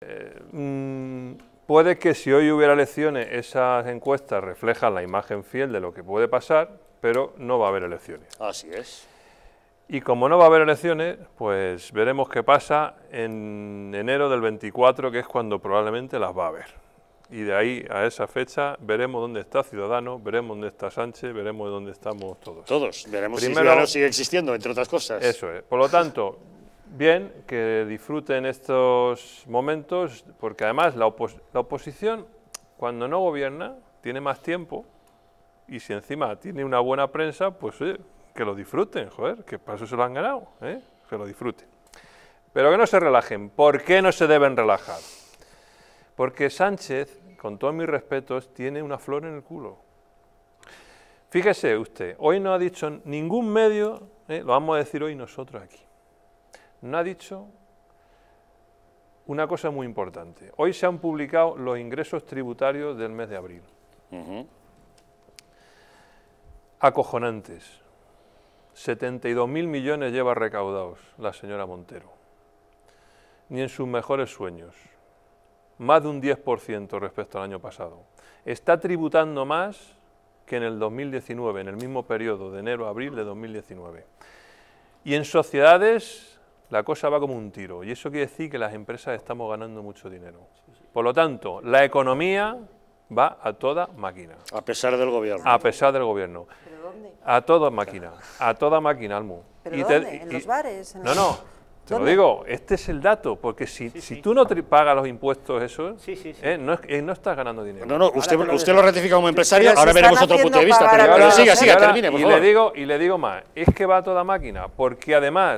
Eh, mm, puede que si hoy hubiera elecciones esas encuestas reflejan la imagen fiel de lo que puede pasar, pero no va a haber elecciones. Así es. Y como no va a haber elecciones, pues veremos qué pasa en enero del 24, que es cuando probablemente las va a haber. Y de ahí a esa fecha veremos dónde está Ciudadano, veremos dónde está Sánchez, veremos dónde estamos todos. Todos, veremos Primero, si Ciudadanos sigue existiendo, entre otras cosas. Eso es. Por lo tanto, bien, que disfruten estos momentos, porque además la, oposición, cuando no gobierna, tiene más tiempo y si encima tiene una buena prensa, pues que lo disfruten, joder, que para eso se lo han ganado, ¿eh? que lo disfruten. Pero que no se relajen. ¿Por qué no se deben relajar? Porque Sánchez, con todos mis respetos, tiene una flor en el culo. Fíjese usted, hoy no ha dicho ningún medio, ¿eh? lo vamos a decir hoy nosotros aquí no ha dicho una cosa muy importante. Hoy se han publicado los ingresos tributarios del mes de abril. Acojonantes. 72.000 millones lleva recaudados la señora Montero. Ni en sus mejores sueños. Más de un 10% respecto al año pasado. Está tributando más que en el 2019, en el mismo periodo de enero a abril de 2019. Y en sociedades la cosa va como un tiro. Y eso quiere decir que las empresas estamos ganando mucho dinero. Por lo tanto, la economía va a toda máquina. A pesar del gobierno. A pesar del gobierno. ¿Pero dónde? A toda máquina. A toda máquina, Almu. ¿Pero dónde? ¿En los bares? no, no. Te lo digo, este es el dato, porque si, tú no pagas los impuestos, eso, eh, no, eh, no, estás ganando dinero. No, no, usted, lo ratifica como empresario, ahora veremos otro punto de vista, pero, siga, siga, termine, por y Le digo, y le digo más, es que va a toda máquina, porque además